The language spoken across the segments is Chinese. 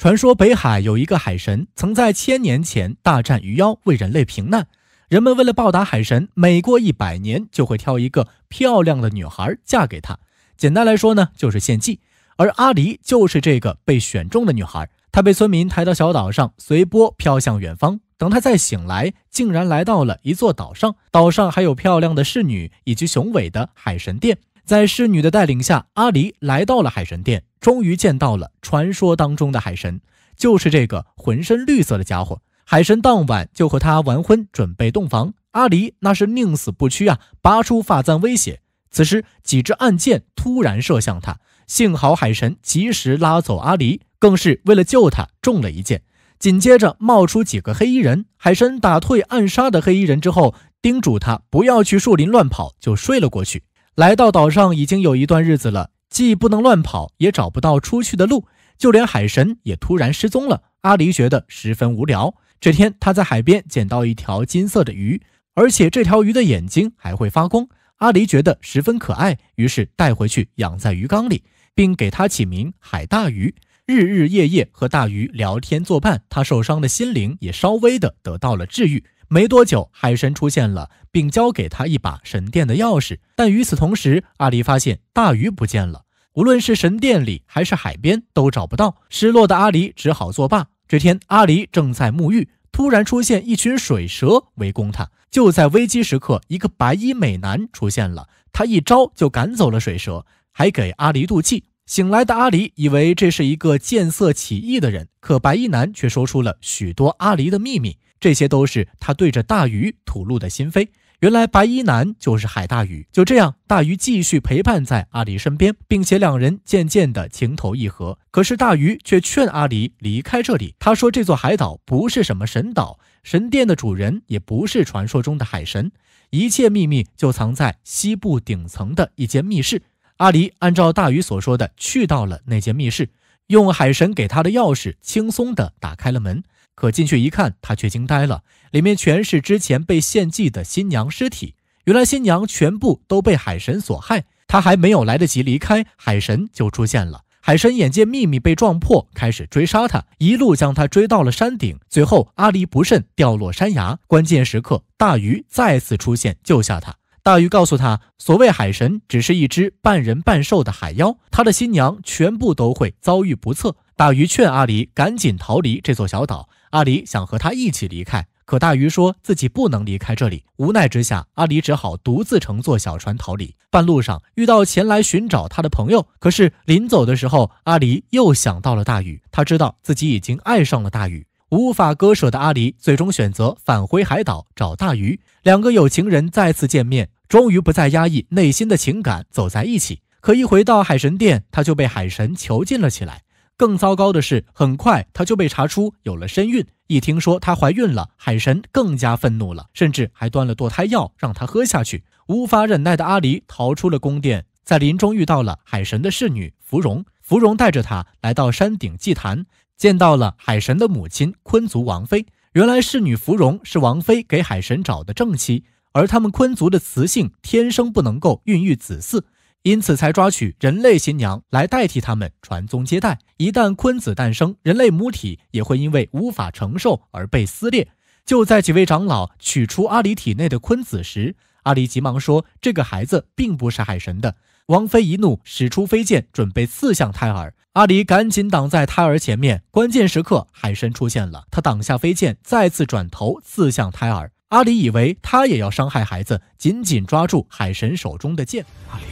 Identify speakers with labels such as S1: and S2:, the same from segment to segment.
S1: 传说北海有一个海神，曾在千年前大战鱼妖，为人类平难。人们为了报答海神，每过一百年就会挑一个漂亮的女孩嫁给他。简单来说呢，就是献祭。而阿离就是这个被选中的女孩。他被村民抬到小岛上，随波飘向远方。等他再醒来，竟然来到了一座岛上，岛上还有漂亮的侍女以及雄伟的海神殿。在侍女的带领下，阿离来到了海神殿，终于见到了传说当中的海神，就是这个浑身绿色的家伙。海神当晚就和他完婚，准备洞房。阿离那是宁死不屈啊，拔出发簪威胁。此时，几支暗箭突然射向他。幸好海神及时拉走阿离，更是为了救他中了一箭。紧接着冒出几个黑衣人，海神打退暗杀的黑衣人之后，叮嘱他不要去树林乱跑，就睡了过去。来到岛上已经有一段日子了，既不能乱跑，也找不到出去的路，就连海神也突然失踪了。阿离觉得十分无聊。这天他在海边捡到一条金色的鱼，而且这条鱼的眼睛还会发光。阿离觉得十分可爱，于是带回去养在鱼缸里。并给他起名海大鱼，日日夜夜和大鱼聊天作伴，他受伤的心灵也稍微的得到了治愈。没多久，海神出现了，并交给他一把神殿的钥匙。但与此同时，阿狸发现大鱼不见了，无论是神殿里还是海边都找不到。失落的阿狸只好作罢。这天，阿狸正在沐浴，突然出现一群水蛇围攻他。就在危机时刻，一个白衣美男出现了，他一招就赶走了水蛇。还给阿狸渡气。醒来的阿狸以为这是一个见色起意的人，可白衣男却说出了许多阿狸的秘密，这些都是他对着大鱼吐露的心扉。原来白衣男就是海大鱼。就这样，大鱼继续陪伴在阿狸身边，并且两人渐渐的情投意合。可是大鱼却劝阿狸离开这里，他说这座海岛不是什么神岛，神殿的主人也不是传说中的海神，一切秘密就藏在西部顶层的一间密室。阿离按照大鱼所说的，去到了那间密室，用海神给他的钥匙轻松地打开了门。可进去一看，他却惊呆了，里面全是之前被献祭的新娘尸体。原来新娘全部都被海神所害。他还没有来得及离开，海神就出现了。海神眼见秘密被撞破，开始追杀他，一路将他追到了山顶。最后，阿离不慎掉落山崖，关键时刻，大鱼再次出现救下他。大鱼告诉他，所谓海神只是一只半人半兽的海妖，他的新娘全部都会遭遇不测。大鱼劝阿离赶紧逃离这座小岛，阿离想和他一起离开，可大鱼说自己不能离开这里。无奈之下，阿离只好独自乘坐小船逃离。半路上遇到前来寻找他的朋友，可是临走的时候，阿离又想到了大鱼，他知道自己已经爱上了大鱼。无法割舍的阿离，最终选择返回海岛找大鱼。两个有情人再次见面，终于不再压抑内心的情感，走在一起。可一回到海神殿，他就被海神囚禁了起来。更糟糕的是，很快他就被查出有了身孕。一听说她怀孕了，海神更加愤怒了，甚至还端了堕胎药让她喝下去。无法忍耐的阿离逃出了宫殿，在林中遇到了海神的侍女芙蓉。芙蓉带着他来到山顶祭坛。见到了海神的母亲昆族王妃，原来侍女芙蓉是王妃给海神找的正妻，而他们昆族的雌性天生不能够孕育子嗣，因此才抓取人类新娘来代替他们传宗接代。一旦昆子诞生，人类母体也会因为无法承受而被撕裂。就在几位长老取出阿里体内的昆子时，阿里急忙说：“这个孩子并不是海神的。”王妃一怒，使出飞剑，准备刺向胎儿。阿离赶紧挡在胎儿前面。关键时刻，海神出现了，他挡下飞剑，再次转头刺向胎儿。阿离以为他也要伤害孩子，紧紧抓住海神手中的剑。阿离，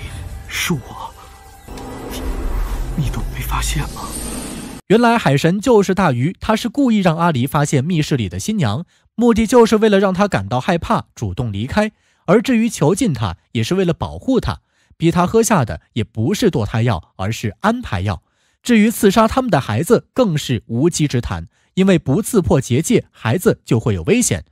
S1: 是我，你都没发现吗？原来海神就是大鱼，他是故意让阿离发现密室里的新娘，目的就是为了让他感到害怕，主动离开。而至于囚禁他，也是为了保护他。逼他喝下的也不是堕胎药，而是安胎药。至于刺杀他们的孩子，更是无稽之谈，因为不刺破结界，孩子就会有危险。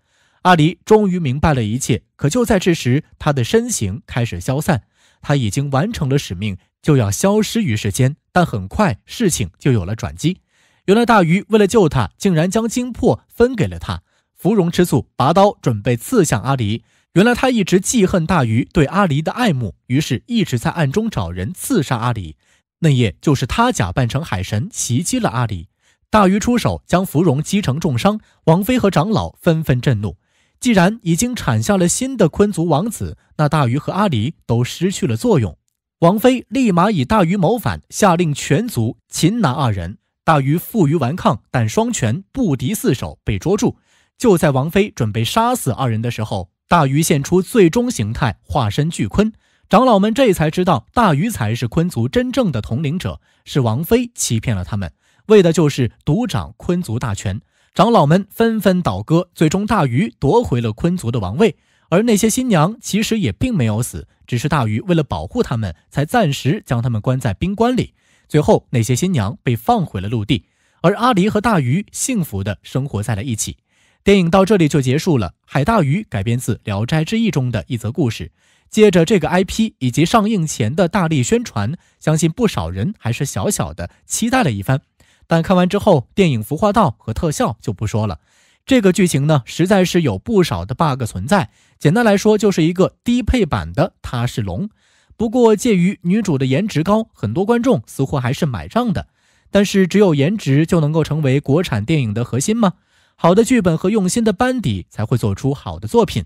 S1: 阿离终于明白了一切，可就在这时，他的身形开始消散，他已经完成了使命，就要消失于世间。但很快事情就有了转机，原来大鱼为了救他，竟然将精魄分给了他。芙蓉吃醋，拔刀准备刺向阿离。原来他一直记恨大鱼对阿离的爱慕，于是一直在暗中找人刺杀阿离。那夜就是他假扮成海神袭击了阿离，大鱼出手将芙蓉击成重伤。王妃和长老纷纷震怒。既然已经产下了新的昆族王子，那大鱼和阿离都失去了作用。王妃立马以大鱼谋反，下令全族擒拿二人。大鱼负隅顽抗，但双拳不敌四手，被捉住。就在王妃准备杀死二人的时候。大鱼现出最终形态，化身巨鲲。长老们这才知道，大鱼才是鲲族真正的统领者，是王妃欺骗了他们，为的就是独掌鲲族大权。长老们纷纷倒戈，最终大鱼夺回了鲲族的王位。而那些新娘其实也并没有死，只是大鱼为了保护他们，才暂时将他们关在冰棺里。最后，那些新娘被放回了陆地，而阿离和大鱼幸福的生活在了一起。电影到这里就结束了。海大鱼改编自《聊斋志异》中的一则故事，借着这个 IP 以及上映前的大力宣传，相信不少人还是小小的期待了一番。但看完之后，电影服化道和特效就不说了，这个剧情呢，实在是有不少的 bug 存在。简单来说，就是一个低配版的《他是龙》。不过，介于女主的颜值高，很多观众似乎还是买账的。但是，只有颜值就能够成为国产电影的核心吗？好的剧本和用心的班底才会做出好的作品。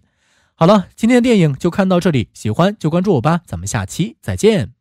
S1: 好了，今天的电影就看到这里，喜欢就关注我吧，咱们下期再见。